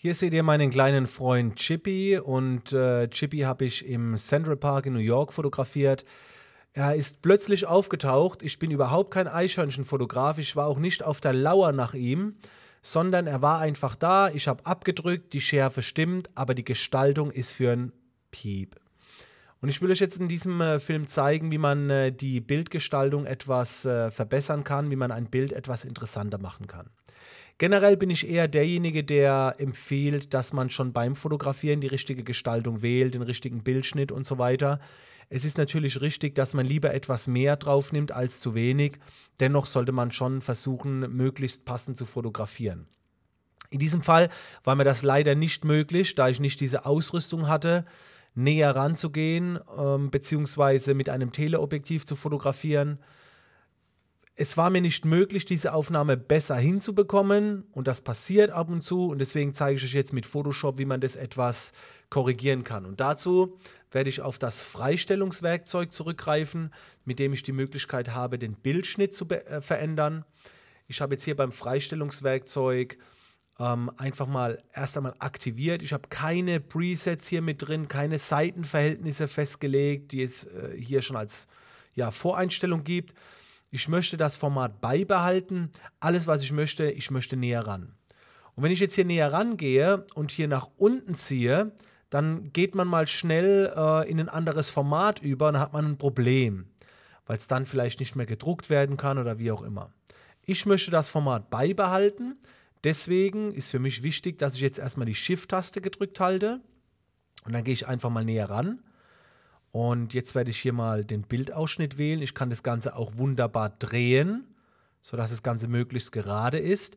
Hier seht ihr meinen kleinen Freund Chippy und äh, Chippy habe ich im Central Park in New York fotografiert. Er ist plötzlich aufgetaucht. Ich bin überhaupt kein Eichhörnchenfotograf. Ich war auch nicht auf der Lauer nach ihm, sondern er war einfach da. Ich habe abgedrückt, die Schärfe stimmt, aber die Gestaltung ist für ein Piep. Und ich will euch jetzt in diesem äh, Film zeigen, wie man äh, die Bildgestaltung etwas äh, verbessern kann, wie man ein Bild etwas interessanter machen kann. Generell bin ich eher derjenige, der empfiehlt, dass man schon beim Fotografieren die richtige Gestaltung wählt, den richtigen Bildschnitt und so weiter. Es ist natürlich richtig, dass man lieber etwas mehr drauf nimmt als zu wenig. Dennoch sollte man schon versuchen, möglichst passend zu fotografieren. In diesem Fall war mir das leider nicht möglich, da ich nicht diese Ausrüstung hatte, näher ranzugehen, ähm, beziehungsweise mit einem Teleobjektiv zu fotografieren es war mir nicht möglich, diese Aufnahme besser hinzubekommen und das passiert ab und zu und deswegen zeige ich euch jetzt mit Photoshop, wie man das etwas korrigieren kann. Und dazu werde ich auf das Freistellungswerkzeug zurückgreifen, mit dem ich die Möglichkeit habe, den Bildschnitt zu äh, verändern. Ich habe jetzt hier beim Freistellungswerkzeug ähm, einfach mal erst einmal aktiviert. Ich habe keine Presets hier mit drin, keine Seitenverhältnisse festgelegt, die es äh, hier schon als ja, Voreinstellung gibt ich möchte das Format beibehalten. Alles, was ich möchte, ich möchte näher ran. Und wenn ich jetzt hier näher rangehe und hier nach unten ziehe, dann geht man mal schnell äh, in ein anderes Format über und dann hat man ein Problem, weil es dann vielleicht nicht mehr gedruckt werden kann oder wie auch immer. Ich möchte das Format beibehalten. Deswegen ist für mich wichtig, dass ich jetzt erstmal die Shift-Taste gedrückt halte und dann gehe ich einfach mal näher ran und jetzt werde ich hier mal den Bildausschnitt wählen. Ich kann das Ganze auch wunderbar drehen, sodass das Ganze möglichst gerade ist.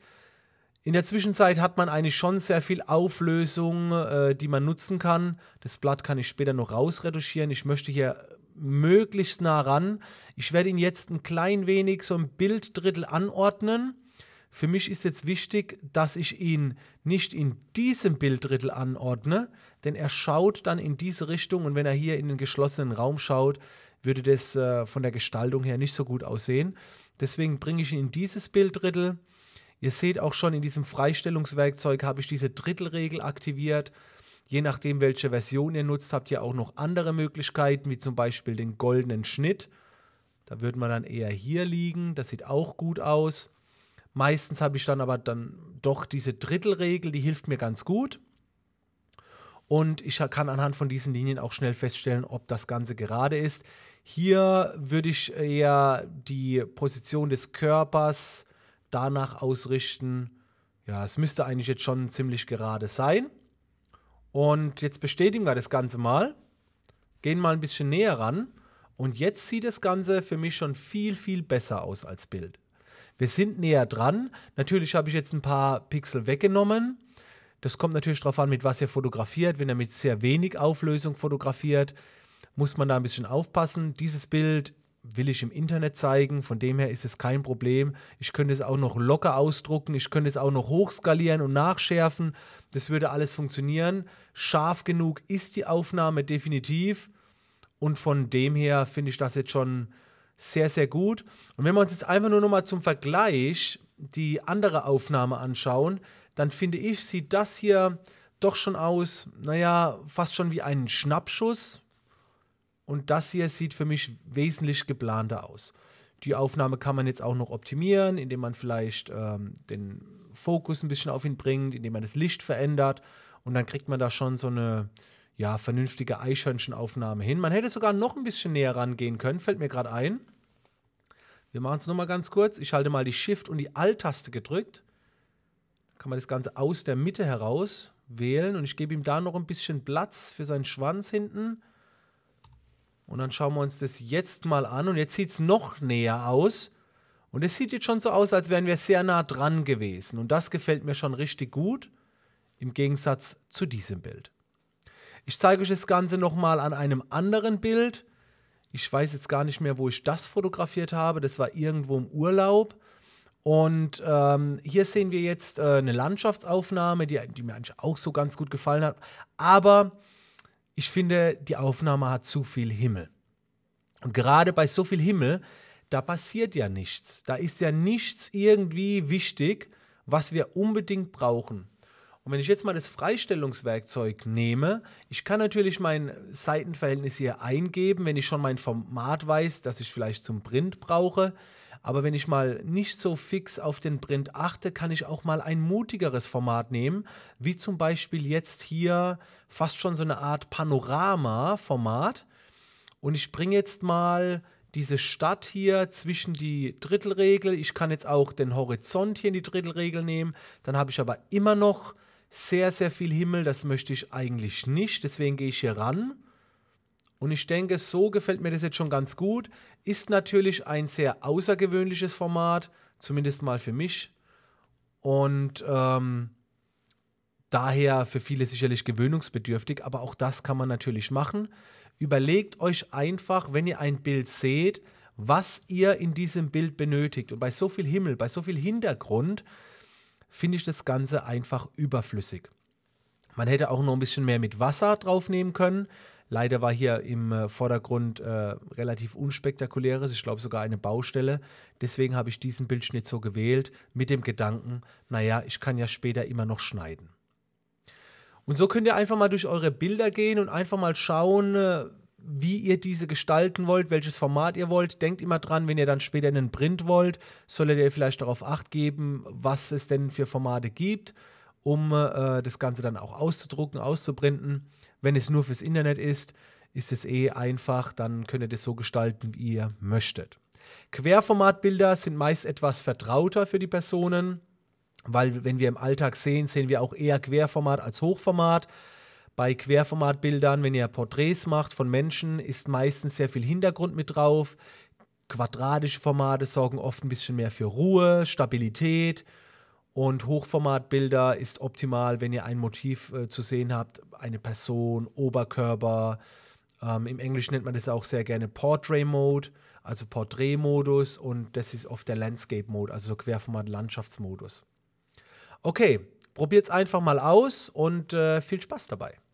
In der Zwischenzeit hat man eigentlich schon sehr viel Auflösung, äh, die man nutzen kann. Das Blatt kann ich später noch rausretuschieren. Ich möchte hier möglichst nah ran. Ich werde ihn jetzt ein klein wenig so ein Bilddrittel anordnen. Für mich ist jetzt wichtig, dass ich ihn nicht in diesem Bilddrittel anordne, denn er schaut dann in diese Richtung und wenn er hier in den geschlossenen Raum schaut, würde das äh, von der Gestaltung her nicht so gut aussehen. Deswegen bringe ich ihn in dieses Bilddrittel. Ihr seht auch schon in diesem Freistellungswerkzeug habe ich diese Drittelregel aktiviert. Je nachdem, welche Version ihr nutzt, habt ihr auch noch andere Möglichkeiten, wie zum Beispiel den goldenen Schnitt. Da würde man dann eher hier liegen. Das sieht auch gut aus. Meistens habe ich dann aber dann doch diese Drittelregel, die hilft mir ganz gut. Und ich kann anhand von diesen Linien auch schnell feststellen, ob das Ganze gerade ist. Hier würde ich eher die Position des Körpers danach ausrichten. Ja, es müsste eigentlich jetzt schon ziemlich gerade sein. Und jetzt bestätigen wir das Ganze mal. Gehen mal ein bisschen näher ran. Und jetzt sieht das Ganze für mich schon viel, viel besser aus als Bild. Wir sind näher dran. Natürlich habe ich jetzt ein paar Pixel weggenommen. Das kommt natürlich darauf an, mit was ihr fotografiert. Wenn ihr mit sehr wenig Auflösung fotografiert, muss man da ein bisschen aufpassen. Dieses Bild will ich im Internet zeigen, von dem her ist es kein Problem. Ich könnte es auch noch locker ausdrucken, ich könnte es auch noch hochskalieren und nachschärfen. Das würde alles funktionieren. Scharf genug ist die Aufnahme definitiv. Und von dem her finde ich das jetzt schon sehr, sehr gut. Und wenn wir uns jetzt einfach nur nochmal zum Vergleich die andere Aufnahme anschauen, dann finde ich, sieht das hier doch schon aus, naja, fast schon wie einen Schnappschuss. Und das hier sieht für mich wesentlich geplanter aus. Die Aufnahme kann man jetzt auch noch optimieren, indem man vielleicht ähm, den Fokus ein bisschen auf ihn bringt, indem man das Licht verändert. Und dann kriegt man da schon so eine ja, vernünftige Eichhörnchenaufnahme hin. Man hätte sogar noch ein bisschen näher rangehen können, fällt mir gerade ein. Wir machen es nochmal ganz kurz. Ich halte mal die Shift- und die Alt-Taste gedrückt. Dann kann man das Ganze aus der Mitte heraus wählen und ich gebe ihm da noch ein bisschen Platz für seinen Schwanz hinten. Und dann schauen wir uns das jetzt mal an und jetzt sieht es noch näher aus. Und es sieht jetzt schon so aus, als wären wir sehr nah dran gewesen. Und das gefällt mir schon richtig gut, im Gegensatz zu diesem Bild. Ich zeige euch das Ganze nochmal an einem anderen Bild. Ich weiß jetzt gar nicht mehr, wo ich das fotografiert habe. Das war irgendwo im Urlaub. Und ähm, hier sehen wir jetzt äh, eine Landschaftsaufnahme, die, die mir eigentlich auch so ganz gut gefallen hat. Aber ich finde, die Aufnahme hat zu viel Himmel. Und gerade bei so viel Himmel, da passiert ja nichts. Da ist ja nichts irgendwie wichtig, was wir unbedingt brauchen. Und wenn ich jetzt mal das Freistellungswerkzeug nehme, ich kann natürlich mein Seitenverhältnis hier eingeben, wenn ich schon mein Format weiß, das ich vielleicht zum Print brauche. Aber wenn ich mal nicht so fix auf den Print achte, kann ich auch mal ein mutigeres Format nehmen, wie zum Beispiel jetzt hier fast schon so eine Art Panorama-Format. Und ich bringe jetzt mal diese Stadt hier zwischen die Drittelregel. Ich kann jetzt auch den Horizont hier in die Drittelregel nehmen. Dann habe ich aber immer noch sehr, sehr viel Himmel, das möchte ich eigentlich nicht, deswegen gehe ich hier ran. Und ich denke, so gefällt mir das jetzt schon ganz gut. Ist natürlich ein sehr außergewöhnliches Format, zumindest mal für mich. Und ähm, daher für viele sicherlich gewöhnungsbedürftig, aber auch das kann man natürlich machen. Überlegt euch einfach, wenn ihr ein Bild seht, was ihr in diesem Bild benötigt. Und bei so viel Himmel, bei so viel Hintergrund, finde ich das Ganze einfach überflüssig. Man hätte auch noch ein bisschen mehr mit Wasser draufnehmen können. Leider war hier im äh, Vordergrund äh, relativ unspektakuläres, ich glaube sogar eine Baustelle. Deswegen habe ich diesen Bildschnitt so gewählt mit dem Gedanken, naja, ich kann ja später immer noch schneiden. Und so könnt ihr einfach mal durch eure Bilder gehen und einfach mal schauen, äh, wie ihr diese gestalten wollt, welches Format ihr wollt. Denkt immer dran, wenn ihr dann später einen Print wollt, solltet ihr vielleicht darauf acht geben, was es denn für Formate gibt, um äh, das Ganze dann auch auszudrucken, auszuprinten. Wenn es nur fürs Internet ist, ist es eh einfach, dann könnt ihr das so gestalten, wie ihr möchtet. Querformatbilder sind meist etwas vertrauter für die Personen, weil wenn wir im Alltag sehen, sehen wir auch eher Querformat als Hochformat. Bei Querformatbildern, wenn ihr Porträts macht von Menschen, ist meistens sehr viel Hintergrund mit drauf. Quadratische Formate sorgen oft ein bisschen mehr für Ruhe, Stabilität. Und Hochformatbilder ist optimal, wenn ihr ein Motiv äh, zu sehen habt, eine Person, Oberkörper. Ähm, Im Englischen nennt man das auch sehr gerne Portrait Mode, also Portrait-Modus. Und das ist oft der Landscape Mode, also so Querformat Landschaftsmodus. Okay, probiert es einfach mal aus und äh, viel Spaß dabei.